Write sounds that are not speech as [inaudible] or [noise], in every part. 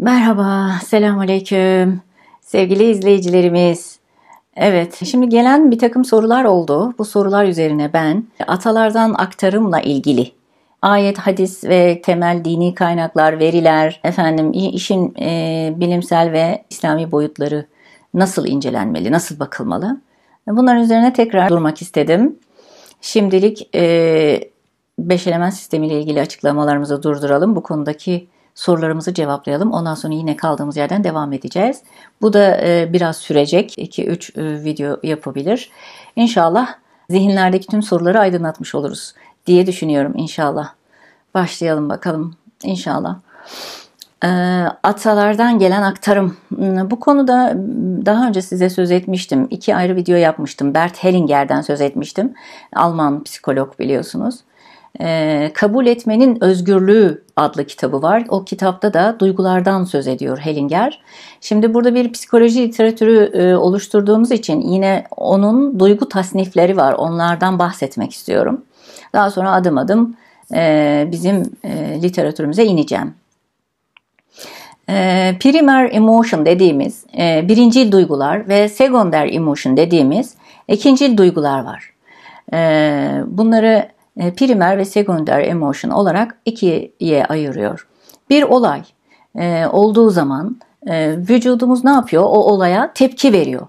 Merhaba, selamünaleyküm. Sevgili izleyicilerimiz. Evet, şimdi gelen bir takım sorular oldu. Bu sorular üzerine ben atalardan aktarımla ilgili ayet, hadis ve temel dini kaynaklar, veriler, efendim işin e, bilimsel ve İslami boyutları nasıl incelenmeli, nasıl bakılmalı? Bunların üzerine tekrar durmak istedim. Şimdilik e, beş element sistemiyle ilgili açıklamalarımızı durduralım. Bu konudaki sorularımızı cevaplayalım. Ondan sonra yine kaldığımız yerden devam edeceğiz. Bu da e, biraz sürecek. 2-3 e, video yapabilir. İnşallah zihinlerdeki tüm soruları aydınlatmış oluruz diye düşünüyorum inşallah. Başlayalım bakalım inşallah. E, atalardan gelen aktarım. Hmm, bu konuda hmm, daha önce size söz etmiştim. İki ayrı video yapmıştım. Bert Hellinger'den söz etmiştim. Alman psikolog biliyorsunuz. Ee, Kabul Etmenin Özgürlüğü adlı kitabı var. O kitapta da duygulardan söz ediyor Hellinger. Şimdi burada bir psikoloji literatürü e, oluşturduğumuz için yine onun duygu tasnifleri var. Onlardan bahsetmek istiyorum. Daha sonra adım adım e, bizim e, literatürümüze ineceğim. E, primer emotion dediğimiz birinci duygular ve secondary emotion dediğimiz ikinci duygular var. E, bunları e, primer ve sekonder emotion olarak ikiye ayırıyor. Bir olay e, olduğu zaman e, vücudumuz ne yapıyor? O olaya tepki veriyor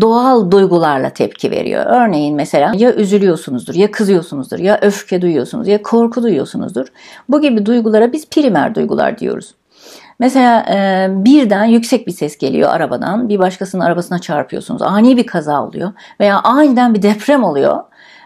doğal duygularla tepki veriyor. Örneğin mesela ya üzülüyorsunuzdur, ya kızıyorsunuzdur, ya öfke duyuyorsunuz, ya korku duyuyorsunuzdur. Bu gibi duygulara biz primer duygular diyoruz. Mesela e, birden yüksek bir ses geliyor arabadan, bir başkasının arabasına çarpıyorsunuz, ani bir kaza oluyor veya aniden bir deprem oluyor.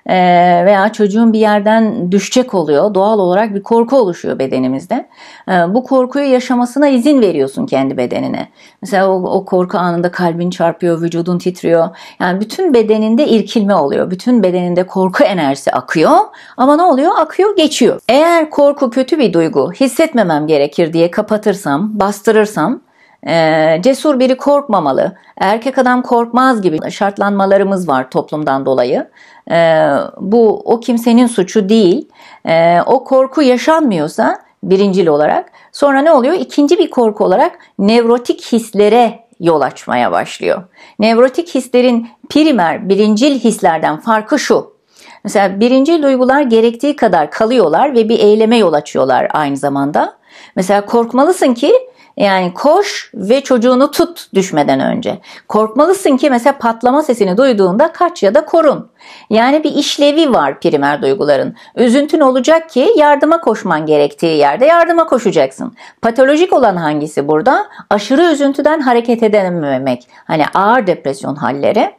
Ee, veya çocuğun bir yerden düşecek oluyor. Doğal olarak bir korku oluşuyor bedenimizde. Ee, bu korkuyu yaşamasına izin veriyorsun kendi bedenine. Mesela o, o korku anında kalbin çarpıyor, vücudun titriyor. Yani bütün bedeninde irkilme oluyor. Bütün bedeninde korku enerjisi akıyor. Ama ne oluyor? Akıyor, geçiyor. Eğer korku kötü bir duygu, hissetmemem gerekir diye kapatırsam, bastırırsam ee, cesur biri korkmamalı, erkek adam korkmaz gibi şartlanmalarımız var toplumdan dolayı. Ee, bu o kimsenin suçu değil. Ee, o korku yaşanmıyorsa birincil olarak sonra ne oluyor? İkinci bir korku olarak nevrotik hislere yol açmaya başlıyor. Nevrotik hislerin primer, birincil hislerden farkı şu. Mesela birinci duygular gerektiği kadar kalıyorlar ve bir eyleme yol açıyorlar aynı zamanda. Mesela korkmalısın ki yani koş ve çocuğunu tut düşmeden önce. Korkmalısın ki mesela patlama sesini duyduğunda kaç ya da korun. Yani bir işlevi var primer duyguların. Üzüntün olacak ki yardıma koşman gerektiği yerde yardıma koşacaksın. Patolojik olan hangisi burada? Aşırı üzüntüden hareket edememek. Hani ağır depresyon halleri.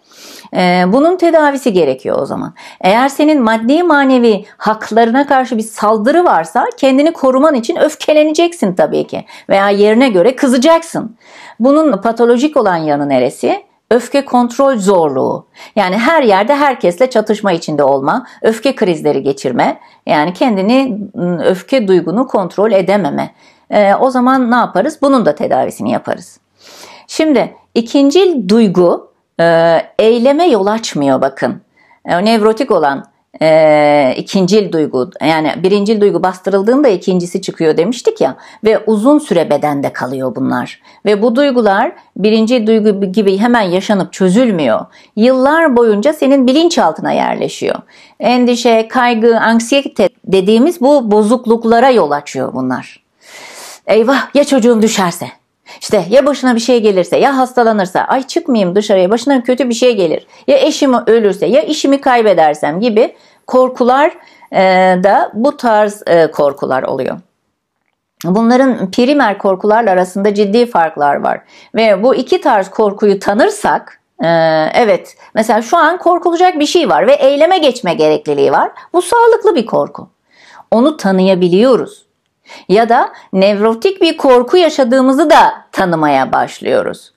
E, bunun tedavisi gerekiyor o zaman. Eğer senin maddi manevi haklarına karşı bir saldırı varsa kendini koruman için öfkeleneceksin tabii ki veya yerine göre kızacaksın. Bunun patolojik olan yanı neresi? Öfke kontrol zorluğu. Yani her yerde herkesle çatışma içinde olma, öfke krizleri geçirme, yani kendini ıı, öfke duygunu kontrol edememe. E, o zaman ne yaparız? Bunun da tedavisini yaparız. Şimdi ikincil duygu ee, eyleme yol açmıyor bakın. Ee, o nevrotik olan e, ikincil duygu yani birincil duygu bastırıldığında ikincisi çıkıyor demiştik ya ve uzun süre bedende kalıyor bunlar ve bu duygular birinci duygu gibi hemen yaşanıp çözülmüyor. Yıllar boyunca senin bilinçaltına yerleşiyor. Endişe, kaygı, anksiyete dediğimiz bu bozukluklara yol açıyor bunlar. Eyvah ya çocuğum düşerse işte ya başına bir şey gelirse ya hastalanırsa ay çıkmayayım dışarıya başına kötü bir şey gelir. Ya eşim ölürse ya işimi kaybedersem gibi korkular e, da bu tarz e, korkular oluyor. Bunların primer korkularla arasında ciddi farklar var. Ve bu iki tarz korkuyu tanırsak e, evet mesela şu an korkulacak bir şey var ve eyleme geçme gerekliliği var. Bu sağlıklı bir korku. Onu tanıyabiliyoruz ya da nevrotik bir korku yaşadığımızı da tanımaya başlıyoruz.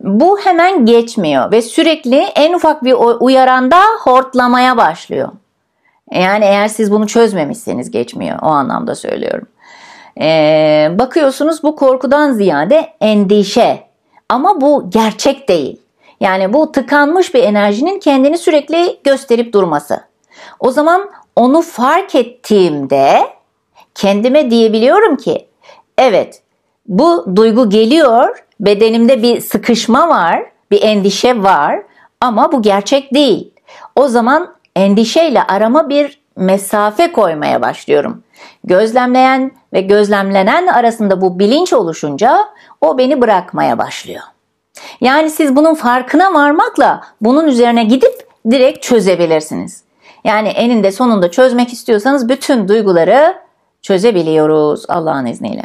Bu hemen geçmiyor ve sürekli en ufak bir uyaranda hortlamaya başlıyor. Yani eğer siz bunu çözmemişseniz geçmiyor o anlamda söylüyorum. Ee, bakıyorsunuz bu korkudan ziyade endişe ama bu gerçek değil. Yani bu tıkanmış bir enerjinin kendini sürekli gösterip durması. O zaman onu fark ettiğimde kendime diyebiliyorum ki evet bu duygu geliyor, bedenimde bir sıkışma var, bir endişe var ama bu gerçek değil. O zaman endişeyle arama bir mesafe koymaya başlıyorum. Gözlemleyen ve gözlemlenen arasında bu bilinç oluşunca o beni bırakmaya başlıyor. Yani siz bunun farkına varmakla bunun üzerine gidip direkt çözebilirsiniz. Yani eninde sonunda çözmek istiyorsanız bütün duyguları çözebiliyoruz Allah'ın izniyle.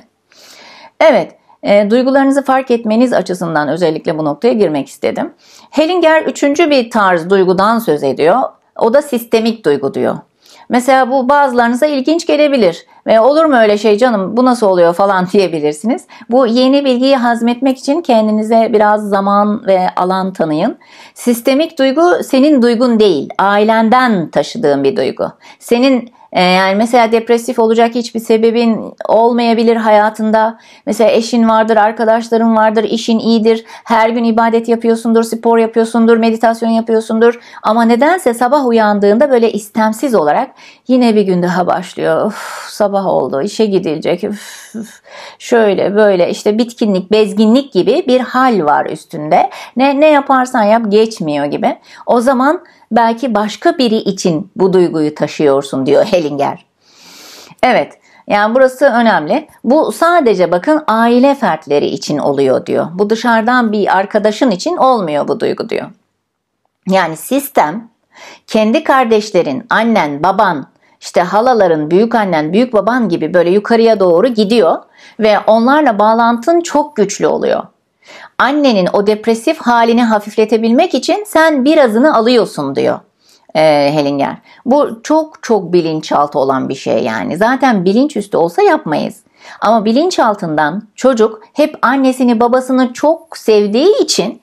Evet, e, duygularınızı fark etmeniz açısından özellikle bu noktaya girmek istedim. Hellinger üçüncü bir tarz duygudan söz ediyor. O da sistemik duygu diyor. Mesela bu bazılarınıza ilginç gelebilir ve olur mu öyle şey canım bu nasıl oluyor falan [laughs] diyebilirsiniz. Bu yeni bilgiyi hazmetmek için kendinize biraz zaman ve alan tanıyın. Sistemik duygu senin duygun değil, ailenden taşıdığın bir duygu. Senin ee, yani mesela depresif olacak hiçbir sebebin olmayabilir hayatında. Mesela eşin vardır, arkadaşların vardır, işin iyidir. Her gün ibadet yapıyorsundur, spor yapıyorsundur, meditasyon yapıyorsundur. Ama nedense sabah uyandığında böyle istemsiz olarak yine bir gün daha başlıyor. Uf, sabah oldu, işe gidilecek. uf. Şöyle böyle işte bitkinlik, bezginlik gibi bir hal var üstünde. Ne ne yaparsan yap geçmiyor gibi. O zaman belki başka biri için bu duyguyu taşıyorsun diyor Hellinger. Evet yani burası önemli. Bu sadece bakın aile fertleri için oluyor diyor. Bu dışarıdan bir arkadaşın için olmuyor bu duygu diyor. Yani sistem kendi kardeşlerin, annen, baban, işte halaların, büyük annen, büyük baban gibi böyle yukarıya doğru gidiyor ve onlarla bağlantın çok güçlü oluyor. Annenin o depresif halini hafifletebilmek için sen birazını alıyorsun diyor e, Hellinger. Bu çok çok bilinçaltı olan bir şey yani. Zaten bilinçüstü olsa yapmayız. Ama bilinçaltından çocuk hep annesini babasını çok sevdiği için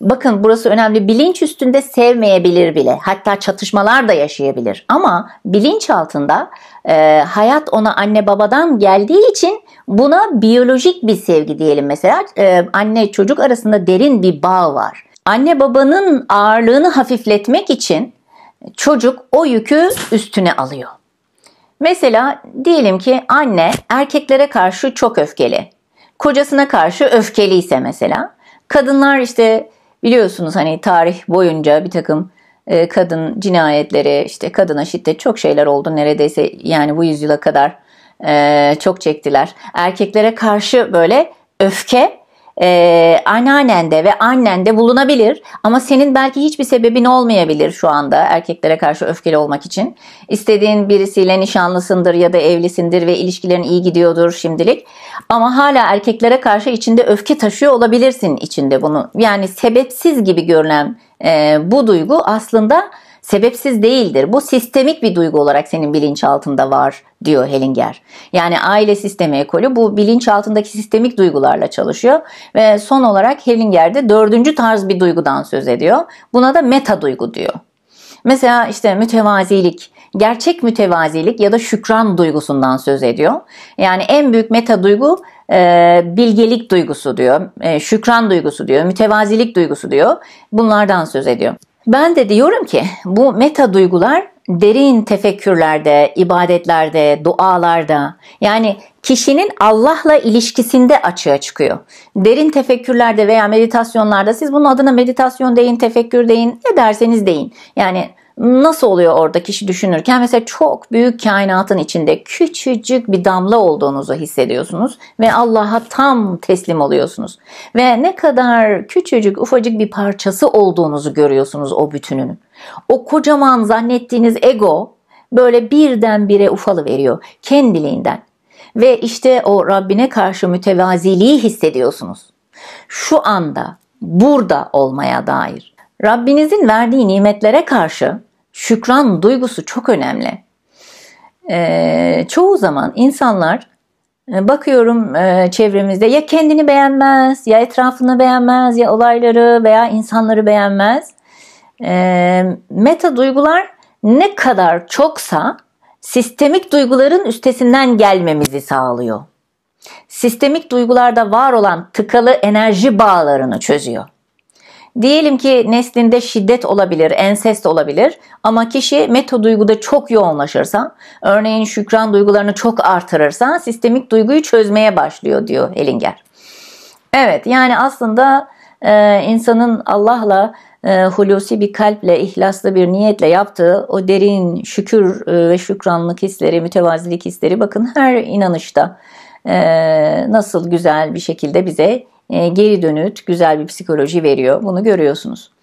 Bakın burası önemli. Bilinç üstünde sevmeyebilir bile. Hatta çatışmalar da yaşayabilir. Ama bilinç altında e, hayat ona anne babadan geldiği için buna biyolojik bir sevgi diyelim mesela. E, anne çocuk arasında derin bir bağ var. Anne babanın ağırlığını hafifletmek için çocuk o yükü üstüne alıyor. Mesela diyelim ki anne erkeklere karşı çok öfkeli. Kocasına karşı öfkeliyse mesela. Kadınlar işte Biliyorsunuz hani tarih boyunca bir takım e, kadın cinayetleri, işte kadına şiddet çok şeyler oldu neredeyse yani bu yüzyıla kadar e, çok çektiler. Erkeklere karşı böyle öfke e, ee, anneannende ve annende bulunabilir ama senin belki hiçbir sebebin olmayabilir şu anda erkeklere karşı öfkeli olmak için. İstediğin birisiyle nişanlısındır ya da evlisindir ve ilişkilerin iyi gidiyordur şimdilik. Ama hala erkeklere karşı içinde öfke taşıyor olabilirsin içinde bunu. Yani sebepsiz gibi görünen e, bu duygu aslında sebepsiz değildir. Bu sistemik bir duygu olarak senin bilinçaltında var diyor Hellinger. Yani aile sistemi ekolü bu bilinçaltındaki sistemik duygularla çalışıyor ve son olarak Hellinger de dördüncü tarz bir duygudan söz ediyor. Buna da meta duygu diyor. Mesela işte mütevazilik, gerçek mütevazilik ya da şükran duygusundan söz ediyor. Yani en büyük meta duygu e, bilgelik duygusu diyor, e, şükran duygusu diyor, mütevazilik duygusu diyor. Bunlardan söz ediyor. Ben de diyorum ki bu meta duygular derin tefekkürlerde, ibadetlerde, dualarda yani kişinin Allah'la ilişkisinde açığa çıkıyor. Derin tefekkürlerde veya meditasyonlarda siz bunun adına meditasyon deyin, tefekkür deyin, ne derseniz deyin. Yani Nasıl oluyor orada kişi düşünürken? Mesela çok büyük kainatın içinde küçücük bir damla olduğunuzu hissediyorsunuz ve Allah'a tam teslim oluyorsunuz. Ve ne kadar küçücük, ufacık bir parçası olduğunuzu görüyorsunuz o bütünün. O kocaman zannettiğiniz ego böyle birdenbire ufalı veriyor kendiliğinden. Ve işte o Rabbine karşı mütevaziliği hissediyorsunuz. Şu anda burada olmaya dair Rabbinizin verdiği nimetlere karşı şükran duygusu çok önemli. Ee, çoğu zaman insanlar e, bakıyorum e, çevremizde ya kendini beğenmez, ya etrafını beğenmez, ya olayları veya insanları beğenmez. Ee, meta duygular ne kadar çoksa sistemik duyguların üstesinden gelmemizi sağlıyor. Sistemik duygularda var olan tıkalı enerji bağlarını çözüyor. Diyelim ki neslinde şiddet olabilir, ensest olabilir ama kişi meta duyguda çok yoğunlaşırsa, örneğin şükran duygularını çok artırırsa sistemik duyguyu çözmeye başlıyor diyor Hellinger. Evet yani aslında e, insanın Allah'la e, hulusi bir kalple, ihlaslı bir niyetle yaptığı o derin şükür e, ve şükranlık hisleri, mütevazilik hisleri bakın her inanışta e, nasıl güzel bir şekilde bize ee, geri dönüt, güzel bir psikoloji veriyor. Bunu görüyorsunuz.